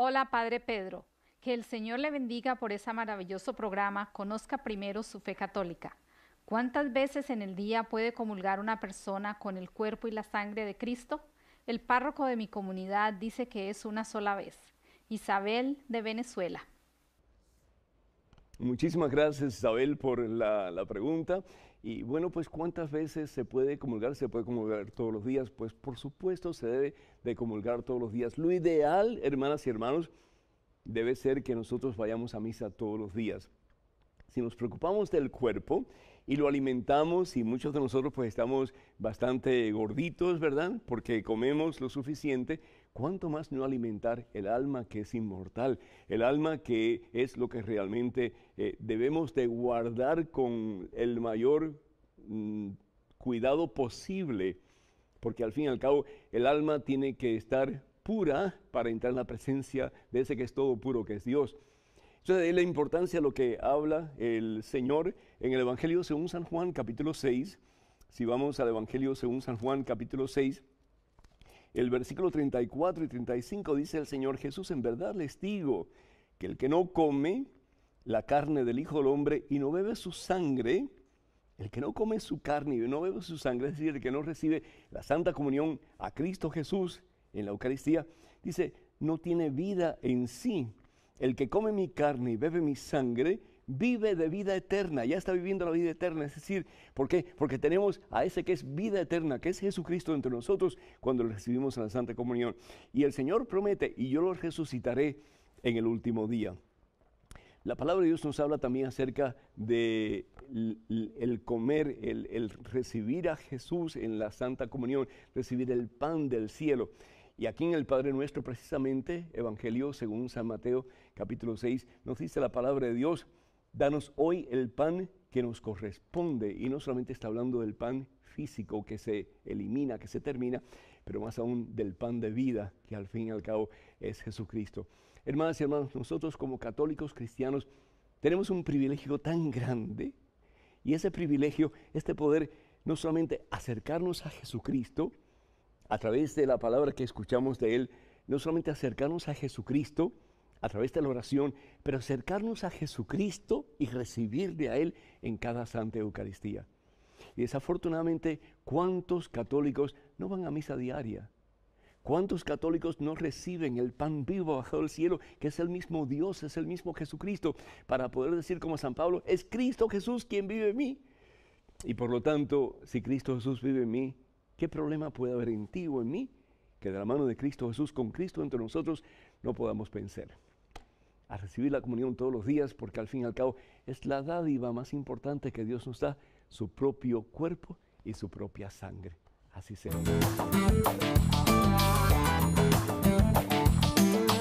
Hola, Padre Pedro. Que el Señor le bendiga por ese maravilloso programa. Conozca primero su fe católica. ¿Cuántas veces en el día puede comulgar una persona con el cuerpo y la sangre de Cristo? El párroco de mi comunidad dice que es una sola vez. Isabel de Venezuela. Muchísimas gracias Isabel por la, la, pregunta. Y bueno, pues cuántas veces se puede comulgar, se puede comulgar todos los días. Pues por supuesto se debe de comulgar todos los días. Lo ideal, hermanas y hermanos, debe ser que nosotros vayamos a misa todos los días. Si nos preocupamos del cuerpo y lo alimentamos, y muchos de nosotros pues estamos bastante gorditos, ¿verdad? Porque comemos lo suficiente, ¿Cuánto más no alimentar el alma que es inmortal, el alma que es lo que realmente eh, debemos de guardar con el mayor mm, cuidado posible? Porque al fin y al cabo el alma tiene que estar pura para entrar en la presencia de ese que es todo puro, que es Dios. Entonces, de la importancia de lo que habla el Señor en el Evangelio según San Juan, capítulo 6. Si vamos al Evangelio según San Juan, capítulo 6, el versículo 34 y 35 dice el Señor Jesús, en verdad les digo que el que no come la carne del Hijo del Hombre y no bebe su sangre, el que no come su carne y no bebe su sangre, es decir, el que no recibe la Santa Comunión a Cristo Jesús en la Eucaristía, dice, no tiene vida en sí. El que come mi carne y bebe mi sangre, vive de vida eterna, ya está viviendo la vida eterna. Es decir, ¿por qué? Porque tenemos a ese que es vida eterna, que es Jesucristo entre nosotros cuando lo recibimos en la Santa Comunión. Y el Señor promete, y yo lo resucitaré en el último día. La palabra de Dios nos habla también acerca de el, comer, el, el recibir a Jesús en la Santa Comunión, recibir el pan del cielo. Y aquí en el Padre Nuestro, precisamente, Evangelio según San Mateo capítulo 6, nos dice la palabra de Dios, Danos hoy el pan que nos corresponde. Y no solamente está hablando del pan físico que se elimina, que se termina, pero más aún del pan de vida, que al fin y al cabo es Jesucristo. Hermanas y hermanos, nosotros como católicos cristianos tenemos un privilegio tan grande y ese privilegio este poder no solamente acercarnos a Jesucristo, a través de la palabra que escuchamos de Él, no solamente acercarnos a Jesucristo, a través de la oración, pero acercarnos a Jesucristo y recibirle a Él en cada Santa Eucaristía. Y desafortunadamente, ¿cuántos católicos no van a misa diaria? ¿Cuántos católicos no reciben el pan vivo bajado del cielo, que es el mismo Dios, es el mismo Jesucristo, para poder decir como San Pablo, es Cristo Jesús quien vive en mí? Y por lo tanto, si Cristo Jesús vive en mí, ¿qué problema puede haber en ti o en mí que de la mano de Cristo Jesús, con Cristo entre nosotros, no podamos pensar a recibir la comunión todos los días, porque al fin y al cabo es la dádiva más importante que Dios nos da, su propio cuerpo y su propia sangre. Así sea.